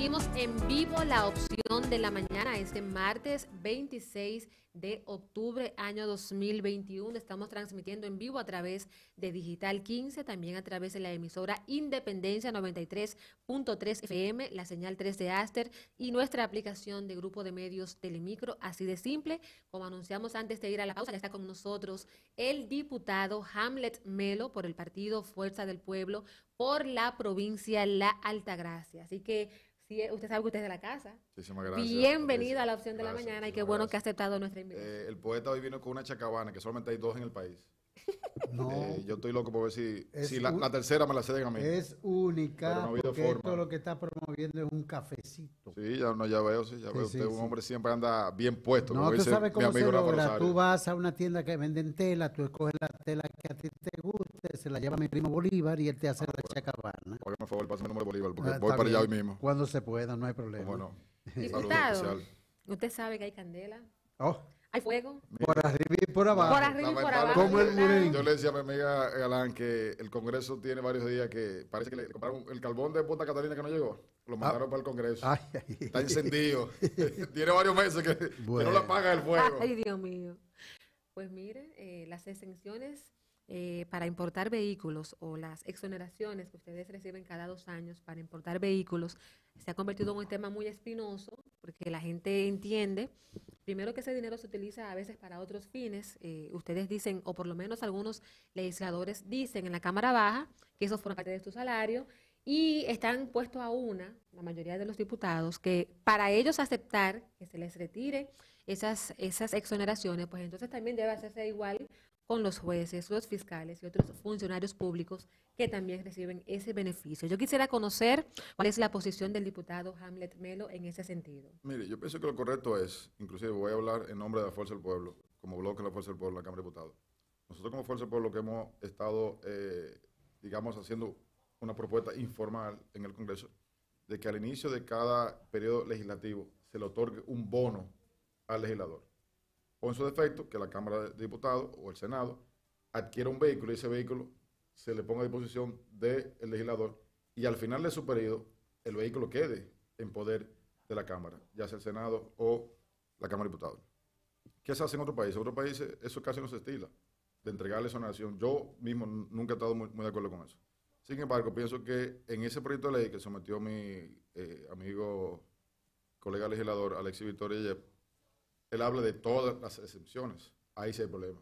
Seguimos en vivo la opción de la mañana este martes 26 de octubre año 2021. Estamos transmitiendo en vivo a través de Digital 15, también a través de la emisora Independencia 93.3 FM, la señal 3 de Aster y nuestra aplicación de grupo de medios Telemicro. Así de simple, como anunciamos antes de ir a la pausa, está con nosotros el diputado Hamlet Melo por el partido Fuerza del Pueblo por la provincia La Altagracia. Así que usted sabe que usted es de la casa. Muchísimas Bienvenida a la opción de la mañana y qué bueno que ha aceptado nuestra eh, invitación. el poeta hoy vino con una chacabana, que solamente hay dos en el país. No. Eh, yo estoy loco por ver si, la, tercera me la ceden a mí. Es única, no porque esto lo que está promoviendo es un cafecito. Sí, ya, no, ya veo, sí, ya veo. usted es un hombre siempre anda bien puesto. No, como tú sabes cómo se logra. Tú vas a una tienda que venden tela, tú escoges la tela que a ti te se la lleva mi primo Bolívar y él te hace ah, la chacabana. Oye, por favor, pásame el nombre de Bolívar, porque ah, voy para allá hoy mismo. Cuando se pueda, no hay problema. Bueno, Diputado, usted sabe que hay candela. Oh. Hay fuego. Por arriba y por abajo. Por arriba por abajo. el Yo le decía a mi amiga Galán que el Congreso tiene varios días que parece que le compraron el carbón de Punta Catalina que no llegó. Lo ah. mandaron para el Congreso. Está encendido. tiene varios meses que, no la apaga el fuego. Ay, Dios mío. Pues mire, eh, las exenciones eh, para importar vehículos o las exoneraciones que ustedes reciben cada dos años para importar vehículos se ha convertido en un tema muy espinoso porque la gente entiende, primero que ese dinero se utiliza a veces para otros fines, eh, ustedes dicen, o por lo menos algunos legisladores dicen en la Cámara Baja que eso forma parte de su salario y están puestos a una, la mayoría de los diputados, que para ellos aceptar que se les retire esas, esas exoneraciones, pues entonces también debe hacerse igual con los jueces, los fiscales y otros funcionarios públicos que también reciben ese beneficio. Yo quisiera conocer cuál es la posición del diputado Hamlet Melo en ese sentido. Mire, yo pienso que lo correcto es, inclusive voy a hablar en nombre de la Fuerza del Pueblo, como bloque de la Fuerza del Pueblo, la Cámara de Diputados. Nosotros como Fuerza del Pueblo que hemos estado, eh, digamos, haciendo una propuesta informal en el Congreso, de que al inicio de cada periodo legislativo se le otorgue un bono al legislador o en su defecto, que la Cámara de Diputados o el Senado adquiera un vehículo y ese vehículo se le ponga a disposición del legislador y al final de su periodo el vehículo quede en poder de la Cámara, ya sea el Senado o la Cámara de Diputados. ¿Qué se hace en otro país En otros países eso casi no se estila, de entregarle nación. Yo mismo nunca he estado muy, de acuerdo con eso. Sin embargo, pienso que en ese proyecto de ley que sometió mi eh, amigo, colega legislador Alexis Victoria él habla de todas las excepciones. Ahí sí hay problema.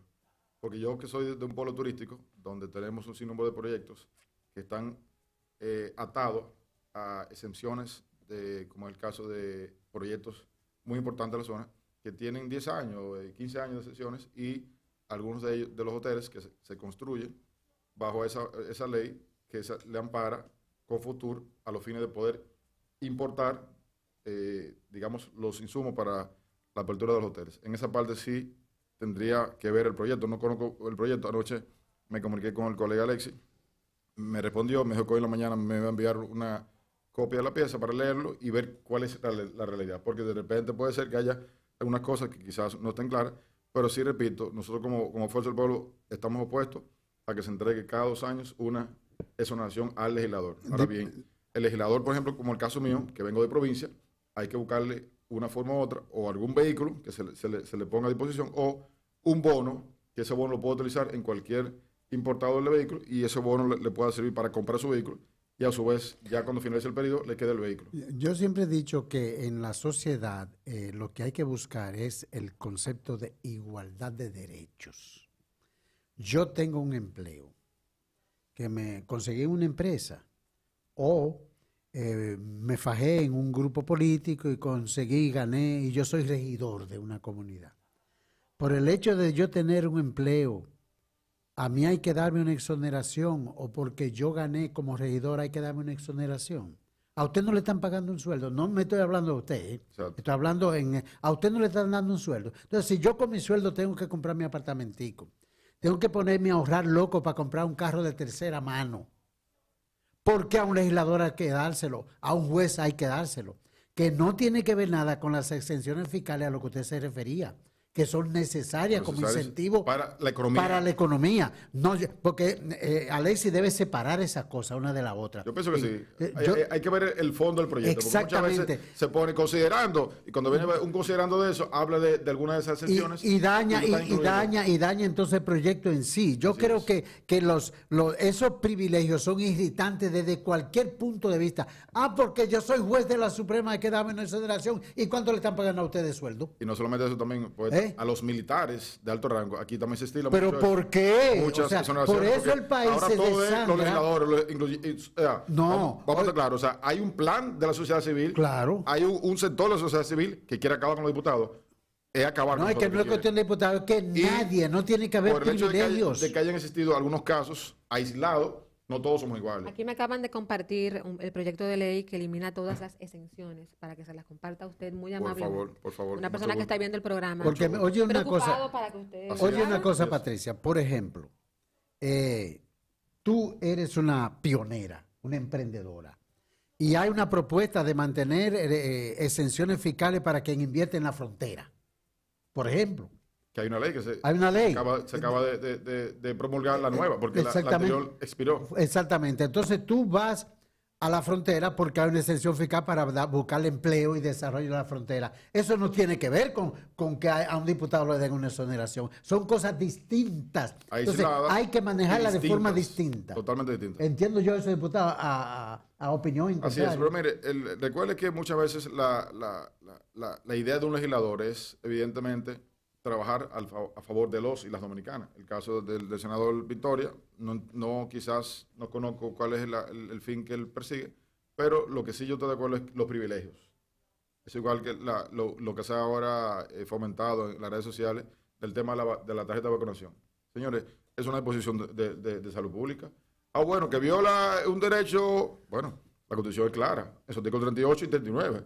Porque yo que soy de un pueblo turístico, donde tenemos un sinnúmero de proyectos que están eh, atados a exenciones, de, como el caso de proyectos muy importantes de la zona, que tienen 10 años, 15 eh, años de exenciones y algunos de, ellos, de los hoteles que se, construyen bajo esa, ley que le ampara con futuro a los fines de poder importar, eh, digamos, los insumos para la apertura de los hoteles. En esa parte sí tendría que ver el proyecto. No conozco el proyecto. Anoche me comuniqué con el colega Alexis, Me respondió, me dijo que hoy en la mañana me va a enviar una copia de la pieza para leerlo y ver cuál es la, realidad. Porque de repente puede ser que haya algunas cosas que quizás no estén claras. Pero sí, repito, nosotros como, como Fuerza del Pueblo estamos opuestos a que se entregue cada dos años una exoneración al legislador. Ahora bien, el legislador, por ejemplo, como el caso mío, que vengo de provincia, hay que buscarle una forma u otra, o algún vehículo que se le, ponga a disposición, o un bono, que ese bono lo puede utilizar en cualquier importador de vehículo y ese bono le, pueda servir para comprar su vehículo y a su vez, ya cuando finalice el periodo, le queda el vehículo. Yo siempre he dicho que en la sociedad eh, lo que hay que buscar es el concepto de igualdad de derechos. Yo tengo un empleo, que me conseguí una empresa o eh, me fajé en un grupo político y conseguí, gané, y yo soy regidor de una comunidad. Por el hecho de yo tener un empleo, a mí hay que darme una exoneración, o porque yo gané como regidor hay que darme una exoneración. A usted no le están pagando un sueldo. No me estoy hablando de usted. ¿eh? Estoy hablando en... Eh, a usted no le están dando un sueldo. Entonces, si yo con mi sueldo tengo que comprar mi apartamentico, tengo que ponerme a ahorrar loco para comprar un carro de tercera mano porque a un legislador hay que dárselo, a un juez hay que dárselo, que no tiene que ver nada con las exenciones fiscales a lo que usted se refería que son necesarias como incentivo para la economía. Para la economía. No, porque eh, Alexis debe separar esas cosas una de la otra. Yo pienso que sí. Eh, hay, que ver el fondo del proyecto. Exactamente. Porque muchas veces se pone considerando, y cuando viene un considerando de eso, habla de, alguna de esas excepciones. Y, daña, y, daña, y daña entonces el proyecto en sí. Yo creo que, que los, los, esos privilegios son irritantes desde cualquier punto de vista. Ah, porque yo soy juez de la Suprema de quedarme en Federación, ¿y cuánto le están pagando a ustedes sueldo? Y no solamente eso también, ¿Eh? a los militares de alto rango. Aquí también se estila ¿Pero por qué? Muchas por eso el país ahora se Es los legisladores, no. Vamos, a estar claros o sea, hay un plan de la sociedad civil. Claro. Hay un, un sector de la sociedad civil que quiere acabar con los diputados. Es acabar no, es que no es cuestión de diputados, es que nadie, no tiene que haber privilegios. de que hayan existido algunos casos aislados no todos somos iguales. Aquí me acaban de compartir el proyecto de ley que elimina todas las exenciones para que se las comparta usted muy amablemente. Por favor, por favor. Una persona que está viendo el programa. Porque oye una cosa. Oye una cosa, Patricia. Por ejemplo, eh, tú eres una pionera, una emprendedora. Y hay una propuesta de mantener eh, eh, exenciones fiscales para quien invierte en la frontera, por ejemplo hay una ley que se, acaba, de, promulgar la eh, nueva, porque la, expiró. Exactamente. Entonces tú vas a la frontera porque hay una exención fiscal para buscar empleo y desarrollo de la frontera. Eso no tiene que ver con, con que a un diputado le den una exoneración. Son cosas distintas. hay que manejarla de forma distinta. Totalmente distinta. Entiendo yo eso, diputado, a, opinión. Así es, pero mire, recuerde que muchas veces la, la idea de un legislador es, evidentemente, trabajar a favor de los y las dominicanas. El caso del, senador Victoria, no, quizás no conozco cuál es el, fin que él persigue, pero lo que sí yo estoy de acuerdo es los privilegios. Es igual que lo, que se ha ahora eh, fomentado en las redes sociales del tema de la, tarjeta de vacunación. Señores, es una disposición de, salud pública. Ah, bueno, que viola un derecho, bueno, la Constitución es clara, es su artículo 38 y 39.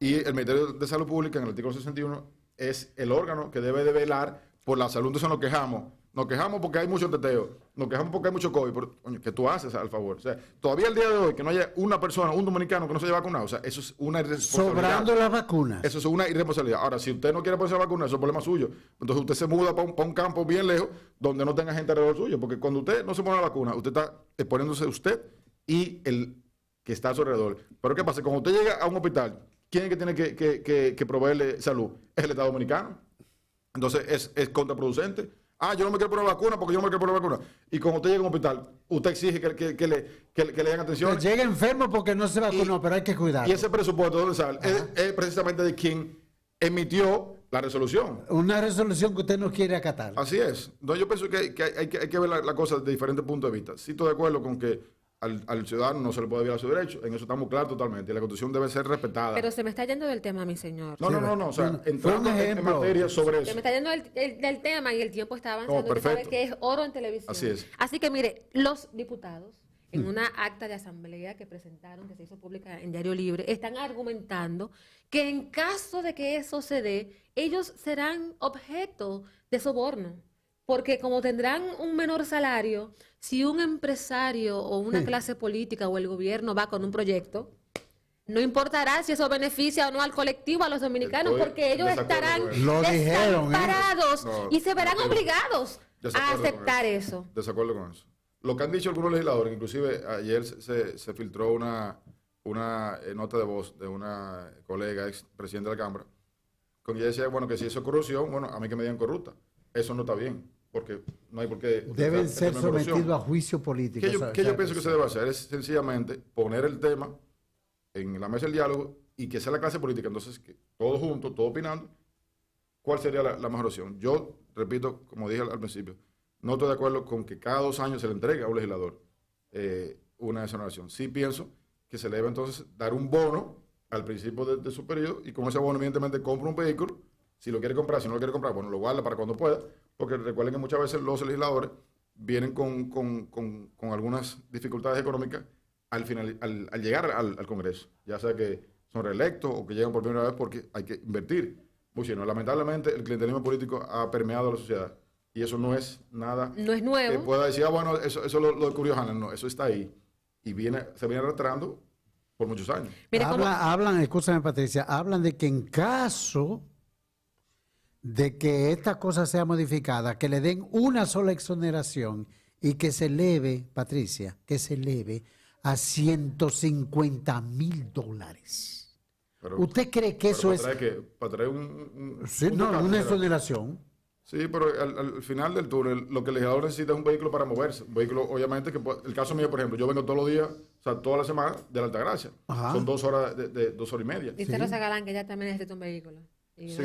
Y el Ministerio de Salud Pública, en el artículo 61, es el órgano que debe de velar por la salud. eso nos quejamos. Nos quejamos porque hay mucho teteo. Nos quejamos porque hay mucho COVID. ...que tú haces al favor? todavía el día de hoy que no haya una persona, un dominicano que no se haya vacunado. O sea, eso es una irresponsabilidad. Sobrando la vacuna... Eso es una irresponsabilidad. Ahora, si usted no quiere ponerse vacuna, eso es problema suyo. Entonces usted se muda para un, un campo bien lejos donde no tenga gente alrededor suyo. Porque cuando usted no se pone la vacuna, usted está exponiéndose usted y el que está a su alrededor. Pero ¿qué pasa? Cuando usted llega a un hospital ¿quién es que tiene que, proveerle salud? Es el Estado Dominicano. Entonces es, contraproducente. Ah, yo no me quiero poner vacuna porque yo no me quiero poner vacuna. Y cuando usted llega a un hospital, usted exige que, le, den atención. llega enfermo porque no se vacunó, pero hay que cuidar. Y ese presupuesto, ¿dónde sale? Es, precisamente de quien emitió la resolución. Una resolución que usted no quiere acatar. Así es. Entonces yo pienso que, hay, que ver la, la, cosa desde diferentes puntos de vista. Sí estoy de acuerdo con que al, ciudadano no se le puede violar su derecho. En eso estamos claros totalmente. la constitución debe ser respetada. Pero se me está yendo del tema, mi señor. No, no, no, no. O sea, en materia sobre eso. Se me está yendo del, tema y el tiempo está avanzando. Oh, sabe que es oro en televisión. Así es. Así que mire, los diputados en mm. una acta de asamblea que presentaron, que se hizo pública en Diario Libre, están argumentando que en caso de que eso se dé, ellos serán objeto de soborno. Porque como tendrán un menor salario, si un empresario o una hmm. clase política o el gobierno va con un proyecto, no importará si eso beneficia o no al colectivo, a los dominicanos, porque ellos estarán lo ¿eh? y se verán obligados a aceptar eso. Desacuerdo con eso. Lo que han dicho algunos legisladores, inclusive ayer se, filtró una, eh, nota de voz de una colega ex presidenta de la Cámara, con ella decía, bueno, que si eso es corrupción, bueno, a mí que me digan corrupta. Eso no está bien porque no hay por qué... Deben ser sometidos a juicio político. ¿Qué yo, pienso que pues, se debe hacer? Es sencillamente poner el tema en la mesa del diálogo y que sea la clase política, entonces, que todos juntos, todos opinando, ¿cuál sería la, mejor opción? Yo, repito, como dije al, principio, no estoy de acuerdo con que cada dos años se le entregue a un legislador eh, una exoneración. Sí pienso que se le debe entonces dar un bono al principio de, de, su periodo y con ese bono, evidentemente, compra un vehículo. Si lo quiere comprar, si no lo quiere comprar, bueno, lo guarda para cuando pueda porque recuerden que muchas veces los legisladores vienen con, algunas dificultades económicas al, final, al, llegar al, Congreso, ya sea que son reelectos o que llegan por primera vez porque hay que invertir. Muy pues lamentablemente el clientelismo político ha permeado a la sociedad y eso no es nada. No es nuevo. Que pueda decir, ah, bueno, eso, eso lo, lo descubrió Hannah. No, eso está ahí y viene, se viene arrastrando por muchos años. Habla, hablan, escúchame Patricia, hablan de que en caso de que esta cosa sea modificada, que le den una sola exoneración y que se eleve, Patricia, que se eleve a 150 mil dólares. ¿Usted cree que eso es... Que, para traer un, sí, no, una exoneración. Sí, pero al, final del túnel, lo que el legislador necesita es un vehículo para moverse. Un vehículo, obviamente, que el caso mío, por ejemplo, yo vengo todos los días, o sea, toda la semana de la Altagracia. Gracia. Son dos horas, de, dos horas y media. Dice Galán que ya también necesita un vehículo sí,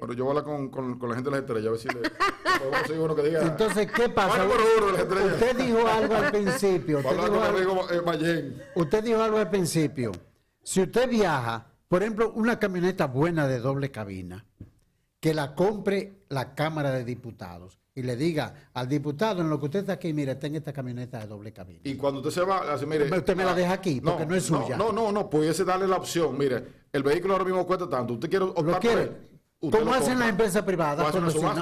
pero yo voy a hablar con, con, la gente de las estrellas, a ver si le pues, que diga. Entonces, ¿qué pasa? usted dijo algo al principio. Eh, usted dijo algo al principio. Si usted viaja, por ejemplo, una camioneta buena de doble cabina, que la compre la Cámara de Diputados y le diga al diputado, en lo que usted está aquí, mire, tenga esta camioneta de doble camino Y cuando usted se va, así, mire... Usted me la ah, deja aquí, porque no, es suya. No, no, no, pudiese darle la opción, mire, el vehículo ahora mismo cuesta tanto, usted quiere quiere? Por ¿Cómo hacen las empresas privadas.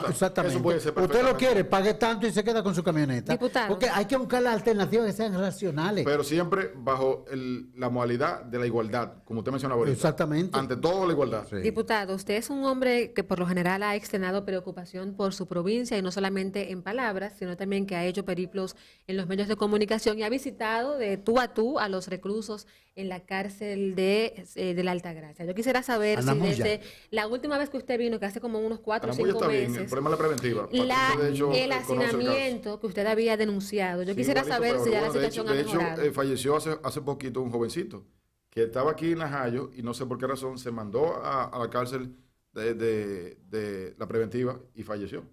Exactamente. Eso puede usted lo quiere, pague tanto y se queda con su camioneta. Porque hay que buscar las alternativas que sean racionales. Pero siempre bajo la modalidad de la igualdad, como usted mencionaba Exactamente. Ante todo la igualdad. Diputado, usted es un hombre que por lo general ha externado preocupación por su provincia y no solamente en palabras, sino también que ha hecho periplos en los medios de comunicación y ha visitado de tú a tú a los reclusos en la cárcel de, eh, de la Altagracia. Yo quisiera saber si desde la última vez que usted vino, que hace como unos cuatro o cinco meses, el la preventiva. el eh, hacinamiento que usted había denunciado. Yo quisiera saber si ya la situación ha mejorado. De hecho, eh, falleció hace, hace poquito un jovencito que estaba aquí en Najayo y no sé por qué razón se mandó a, la cárcel de, de la preventiva y falleció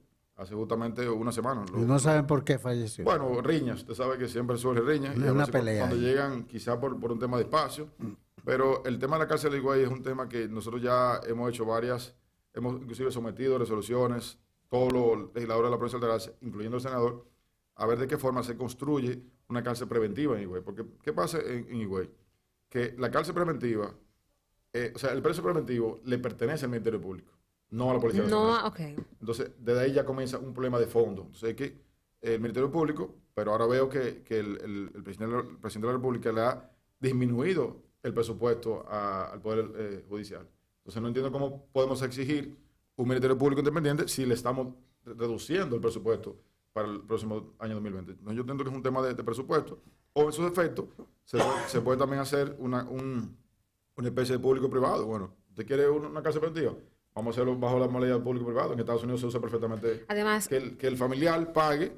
hace justamente una semana. Y no saben por qué falleció. Bueno, riñas, usted sabe que siempre suele riñas. es una pelea. Cuando llegan, quizá por, un tema de espacio. Pero el tema de la cárcel de Higüey es un tema que nosotros ya hemos hecho varias, hemos inclusive sometido resoluciones, todos los legisladores de la provincia de incluyendo el senador, a ver de qué forma se construye una cárcel preventiva en Higüey. Porque, ¿qué pasa en, Higüey? Que la cárcel preventiva, eh, o sea, el precio preventivo le pertenece al Ministerio Público no a la Policía No, Entonces, desde ahí ya comienza un problema de fondo. Entonces, es que eh, el Ministerio Público, pero ahora veo que, el, presidente, de la República le ha disminuido el presupuesto al Poder eh, Judicial. Entonces, no entiendo cómo podemos exigir un Ministerio Público independiente si le estamos reduciendo el presupuesto para el próximo año 2020. No, yo entiendo que es un tema de, presupuesto. O en sus efectos, se, puede también hacer una, un, especie de público privado. Bueno, ¿usted quiere una, una cárcel preventiva? Vamos a hacerlo bajo la moneda público privado. En Estados Unidos se usa perfectamente Además, que, el, que el familiar pague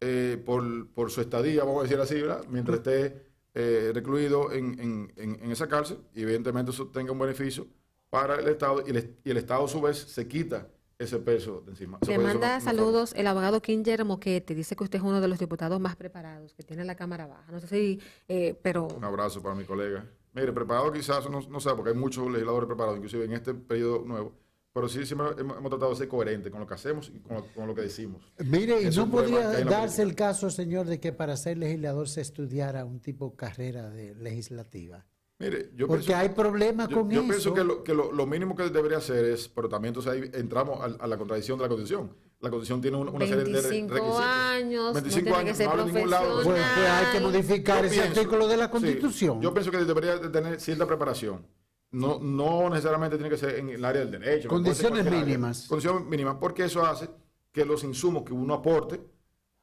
eh, por, su estadía, vamos a decir así, ¿verdad? mientras esté eh, recluido en, en, en, esa cárcel y evidentemente eso tenga un beneficio para el Estado y el, Estado a su vez se quita ese peso de encima. Le manda saludos el abogado Kinger Moquete. Dice que usted es uno de los diputados más preparados que tiene la Cámara Baja. No sé si, eh, pero... Un abrazo para mi colega. Mire, preparado quizás, no, no sé, porque hay muchos legisladores preparados, inclusive en este periodo nuevo pero sí, hemos tratado de ser coherentes con lo que hacemos y con lo, que decimos. Mire, y ¿no podría darse el caso, señor, de que para ser legislador se estudiara un tipo de carrera de legislativa? Mire, yo Porque hay problemas con eso. Yo pienso que, lo, mínimo que debería hacer es, pero también entonces ahí entramos a, la contradicción de la Constitución. La Constitución tiene una, serie de requisitos. Años, 25 años, no de ningún pues, pues, hay que modificar ese artículo de la Constitución. yo pienso que debería tener cierta preparación no, no necesariamente tiene que ser en el área del derecho. Condiciones mínimas. Condiciones mínimas, porque eso hace que los insumos que uno aporte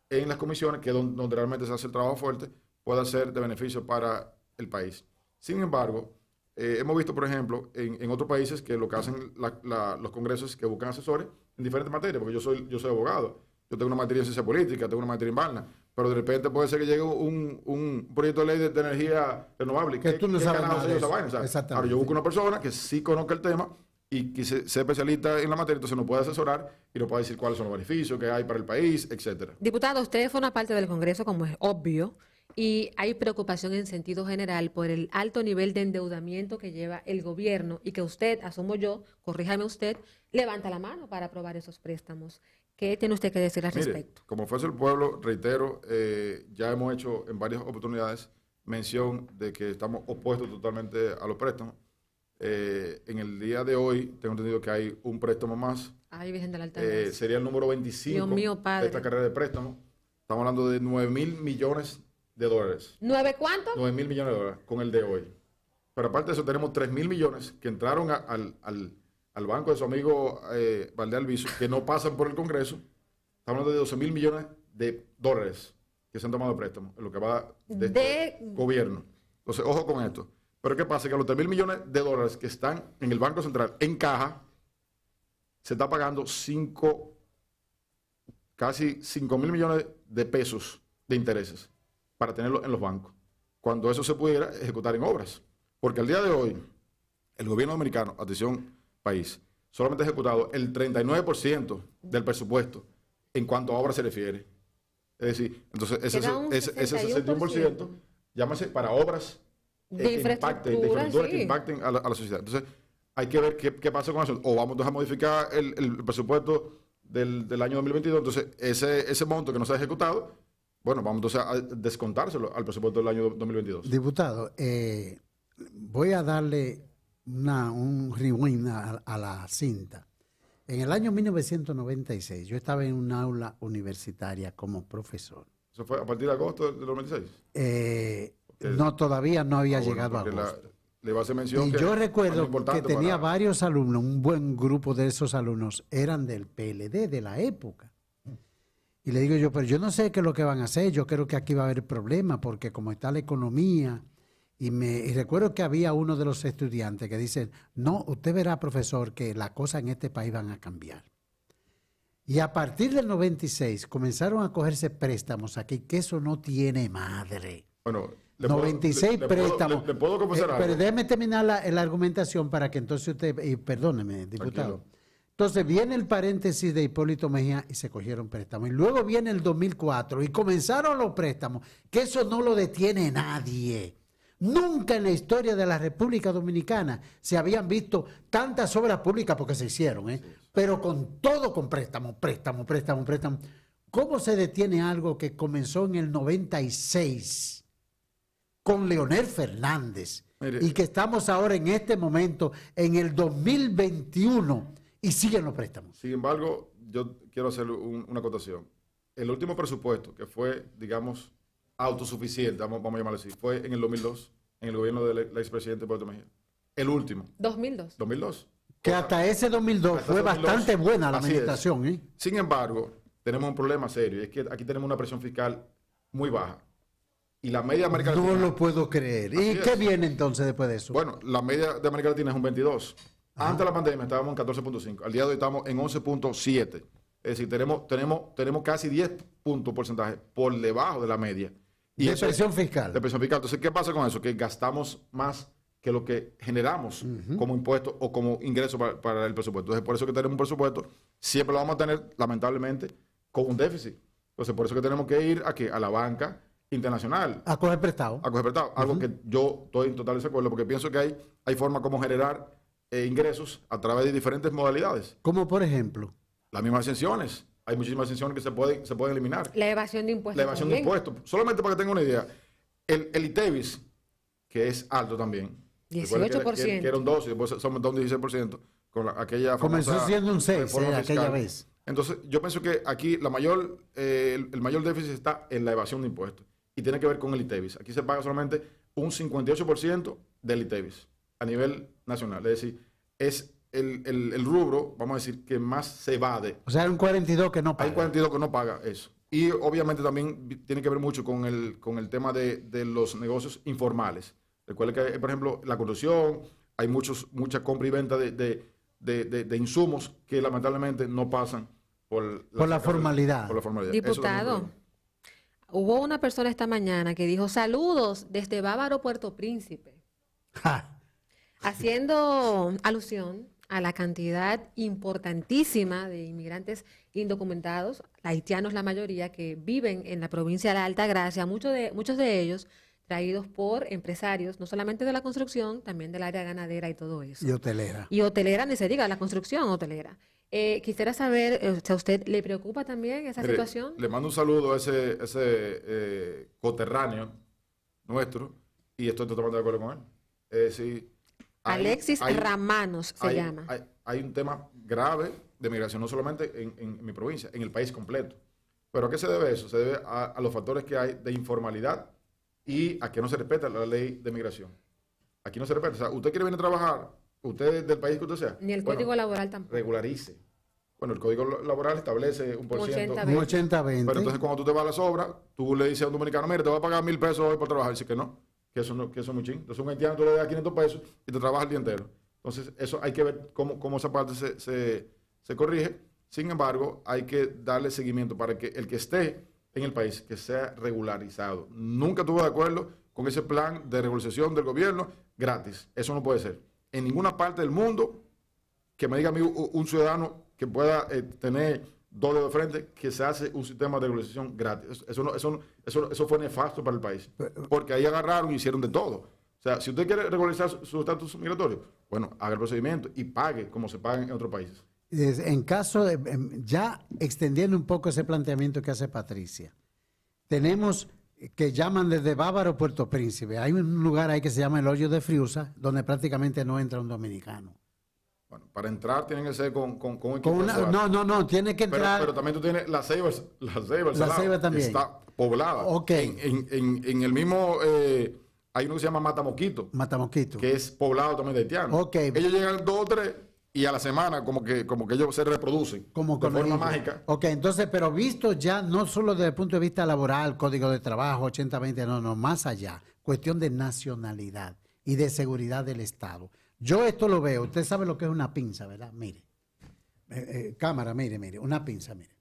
en las comisiones, que donde, realmente se hace el trabajo fuerte, pueda ser de beneficio para el país. Sin embargo, eh, hemos visto, por ejemplo, en, otros países que lo que hacen los congresos que buscan asesores en diferentes materias, porque yo soy, yo soy abogado, yo tengo una materia en ciencia política, tengo una materia en Barna, pero de repente puede ser que llegue un, proyecto de ley de, energía renovable. Que tú no sabes nada de eso. Vaina? Ahora yo busco una persona que sí conozca el tema y que sea especialista en la materia, entonces nos puede asesorar y nos puede decir cuáles son los beneficios que hay para el país, etcétera. Diputado, usted fue una parte del Congreso, como es obvio, y hay preocupación en sentido general por el alto nivel de endeudamiento que lleva el gobierno y que usted, asumo yo, corríjame usted, levanta la mano para aprobar esos préstamos. ¿Qué tiene usted que decir al respecto? Como Fuerza el Pueblo, reitero, eh, ya hemos hecho en varias oportunidades mención de que estamos opuestos totalmente a los préstamos. Eh, en el día de hoy tengo entendido que hay un préstamo más. Ay, Virgen de la Alta. Eh, sería el número 25 de esta carrera de préstamo. Estamos hablando de 9 mil millones de dólares. ¿Nueve cuánto? 9 mil millones de dólares con el de hoy. Pero aparte de eso tenemos 3 mil millones que entraron al al banco de su amigo eh, Valdés que no pasan por el Congreso. Estamos hablando de 12 mil millones de dólares que se han tomado de préstamo, en lo que va de, este gobierno. Entonces, ojo con esto. Pero ¿qué pasa? Que los 3 mil millones de dólares que están en el Banco Central en caja, se está pagando 5, casi 5 mil millones de pesos de intereses para tenerlos en los bancos, cuando eso se pudiera ejecutar en obras. Porque al día de hoy, el gobierno dominicano, atención, país. Solamente ha ejecutado el 39% del presupuesto en cuanto a obras se refiere. Es decir, entonces ese, ese, ese 61%, llámese para obras eh, de que impacten a la, sociedad. Entonces, hay que ver qué, pasa con eso. O vamos a modificar el, el presupuesto del, del, año 2022. Entonces, ese, ese monto que no se ha ejecutado, bueno, vamos entonces a descontárselo al presupuesto del año 2022. Diputado, eh, voy a darle una, un rewind a, la cinta. En el año 1996 yo estaba en un aula universitaria como profesor. ¿Eso fue a partir de agosto del 96? Eh, no, todavía no había ah, llegado a agosto. le yo recuerdo que tenía varios alumnos, un buen grupo de esos alumnos eran del PLD, de la época. Y le digo yo, pero yo no sé qué es lo que van a hacer, yo creo que aquí va a haber problemas, porque como está la economía, y, me, recuerdo que había uno de los estudiantes que dice, no, usted verá, profesor, que las cosas en este país van a cambiar. Y a partir del 96 comenzaron a cogerse préstamos aquí, que eso no tiene madre. Bueno, 96 préstamos. Eh, pero déjeme terminar la, argumentación para que entonces usted, y perdóneme, diputado. Entonces viene el paréntesis de Hipólito Mejía y se cogieron préstamos. Y luego viene el 2004 y comenzaron los préstamos, que eso no lo detiene nadie. Nunca en la historia de la República Dominicana se habían visto tantas obras públicas porque se hicieron, ¿eh? pero con todo con préstamo, préstamo, préstamo, préstamo. ¿Cómo se detiene algo que comenzó en el 96 con Leonel Fernández y que estamos ahora en este momento, en el 2021, y siguen los préstamos? Sin embargo, yo quiero hacer una acotación. El último presupuesto que fue, digamos, autosuficiente, vamos, vamos, a llamarlo así, fue en el 2002 en el gobierno del expresidente Puerto Mejía. El último. 2002. 2002. Que hasta ese 2002 fue bastante buena la administración. ¿eh? Sin embargo, tenemos un problema serio. Es que aquí tenemos una presión fiscal muy baja. Y la media de América Latina. No lo puedo creer. ¿Y qué viene entonces después de eso? Bueno, la media de América Latina es un 22. Antes de la pandemia estábamos en 14.5. Al día de hoy estamos en 11.7. Es decir, tenemos, tenemos, tenemos casi 10 puntos porcentaje por debajo de la media. Y depresión fiscal. Depresión fiscal. Entonces, ¿qué pasa con eso? Que gastamos más que lo que generamos como impuesto o como ingreso para, el presupuesto. Entonces, por eso que tenemos un presupuesto, siempre lo vamos a tener, lamentablemente, con un déficit. Entonces, por eso que tenemos que ir a, a la banca internacional. A coger prestado. A coger prestado. Algo que yo estoy en total desacuerdo, porque pienso que hay, hay formas como generar eh, ingresos a través de diferentes modalidades. Como por ejemplo. Las mismas exenciones hay muchísimas exenciones que se, pueden se pueden eliminar. La evasión de impuestos. La evasión de impuestos. Solamente para que tengan una idea, el, el ITEVIS, que es alto también. 18%. Que, era un 12, después se aumentó un 16%. Con aquella Comenzó siendo un 6 eh, aquella vez. Entonces, yo pienso que aquí la mayor, eh, el, mayor déficit está en la evasión de impuestos. Y tiene que ver con el ITEVIS. Aquí se paga solamente un 58% del ITEVIS a nivel nacional. Es decir, es el, rubro, vamos a decir, que más se evade. O sea, hay un 42 que no paga. Hay un 42 que no paga eso. Y obviamente también tiene que ver mucho con el, con el tema de, los negocios informales. Recuerda que, por ejemplo, la corrupción, hay muchos, mucha compra y venta de, de, insumos que lamentablemente no pasan por la, formalidad. Diputado, hubo una persona esta mañana que dijo saludos desde Bávaro Puerto Príncipe. Haciendo alusión a la cantidad importantísima de inmigrantes indocumentados, haitianos la mayoría, que viven en la provincia de la Alta Gracia, muchos de, muchos de ellos traídos por empresarios, no solamente de la construcción, también del área ganadera y todo eso. Y hotelera. Y hotelera, ni se diga, la construcción hotelera. Eh, quisiera saber, eh, ¿a usted le preocupa también esa situación? Le mando un saludo a ese, eh, coterráneo nuestro, y estoy totalmente de acuerdo con él. Es decir, Alexis Ramanos se llama. Hay, un tema grave de migración, no solamente en, mi provincia, en el país completo. ¿Pero a qué se debe eso? Se debe a, los factores que hay de informalidad y a que no se respeta la ley de migración. Aquí no se respeta. O sea, usted quiere venir a trabajar, usted del país que usted sea. Ni el código laboral tampoco. Regularice. Bueno, el código laboral establece un por ciento. Un 80-20. Pero entonces cuando tú te vas a las obras, tú le dices a un dominicano, mire, te voy a pagar mil pesos hoy por trabajar. Dice que no que eso, es muy Entonces un haitiano tú le das 500 pesos y te trabaja el día entero. Entonces eso hay que ver cómo, esa parte se, corrige. Sin embargo, hay que darle seguimiento para que el que esté en el país, que sea regularizado. Nunca estuve de acuerdo con ese plan de regularización del gobierno gratis. Eso no puede ser. En ninguna parte del mundo que me diga a un ciudadano que pueda eh, tener dos de frente, que se hace un sistema de regularización gratis. Eso, eso, eso, eso, fue nefasto para el país, eh, porque ahí agarraron y hicieron de todo. O sea, si usted quiere regularizar su estatus migratorio, bueno, haga el procedimiento y pague como se paga en otros países. En caso de, em, ya extendiendo un poco ese planteamiento que hace Patricia, tenemos eh, que llaman desde Bávaro Puerto Príncipe. Hay un lugar ahí que se llama el Hoyo de Friusa, donde prácticamente no entra un dominicano para entrar tienen que ser con, con, con, No, no, no, tiene que entrar. Pero, también tú tienes la ceiba, la ceiba, también. Está poblada. Ok. En, el mismo. Eh, hay uno que se llama Matamoquito. Matamoquito. Que es poblado también de haitianos. Ok. Ellos llegan dos o tres y a la semana como que, como que ellos se reproducen. Como de forma mágica. Ok, entonces, pero visto ya no solo desde el punto de vista laboral, código de trabajo, 80-20, no, no, más allá. Cuestión de nacionalidad y de seguridad del Estado. Yo esto lo veo, usted sabe lo que es una pinza, ¿verdad? Mire. Eh, eh, cámara, mire, mire, una pinza, mire.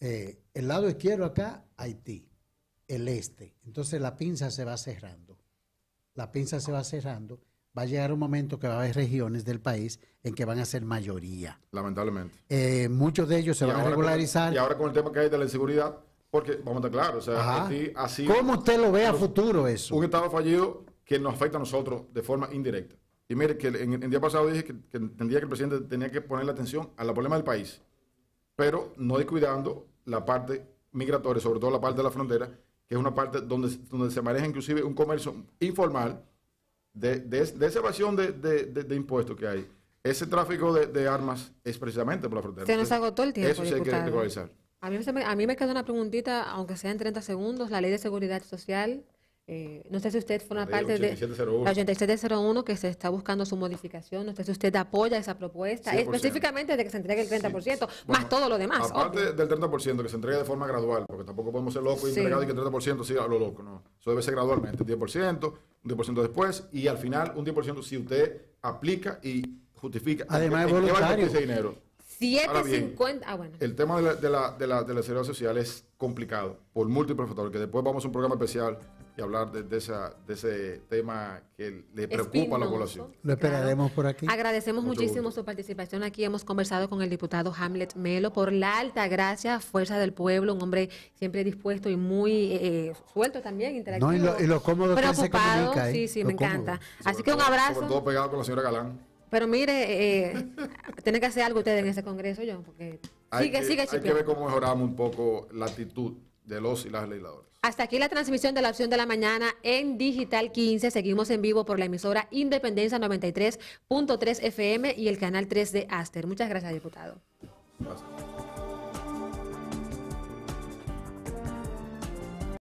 Eh, el lado izquierdo acá, Haití, el este. Entonces la pinza se va cerrando. La pinza se va cerrando. Va a llegar un momento que va a haber regiones del país en que van a ser mayoría. Lamentablemente. muchos de ellos se van a regularizar. y ahora con el tema que hay de la inseguridad, porque vamos a estar claros, o sea, Haití ¿Cómo usted lo ve a futuro eso? Un Estado fallido que nos afecta a nosotros de forma indirecta. Y mire, que en, el día pasado dije que, entendía que el presidente tenía que poner la atención a los problemas del país, pero no descuidando la parte migratoria, sobre todo la parte de la frontera, que es una parte donde, donde se maneja inclusive un comercio informal de, esa evasión de, impuestos que hay. Ese tráfico de, armas es precisamente por la frontera. Se nos agotó el tiempo. Eso sí hay que regularizar. A mí, a mí me queda una preguntita, aunque sea en 30 segundos, la ley de seguridad social, eh, no sé si usted Fue una parte de la 8701 que se está buscando su modificación. No sé si usted apoya esa propuesta, específicamente de que se entregue el 30%, más todo lo demás. Aparte del 30%, que se entregue de forma gradual, porque tampoco podemos ser locos y que el 30% siga lo loco. No, eso debe ser gradualmente, 10%, un 10% después y al final un 10% si usted aplica y justifica. Además, es voluntario. ese dinero? 750. Ah, bueno. El tema de la, de, la, de, la, de la seguridad social es complicado por múltiples factores, que después vamos a un programa especial y hablar de, esa, de ese tema que le preocupa a la población. Lo esperaremos por aquí. Agradecemos muchísimo su participación aquí. Hemos conversado con el diputado Hamlet Melo por la alta gracia, fuerza del pueblo, un hombre siempre dispuesto y muy eh, eh, suelto también, interactivo. No, y, lo, preocupado. Sí, sí, me encanta. Así que un abrazo. todo pegado con la señora Galán. Pero mire, eh, tiene que hacer algo ustedes en ese congreso, John, porque sigue, Hay que ver cómo mejoramos un poco la actitud de los y las legisladoras. Hasta aquí la transmisión de la opción de la mañana en Digital 15. Seguimos en vivo por la emisora Independencia 93.3 FM y el canal 3 de Aster. Muchas gracias, diputado.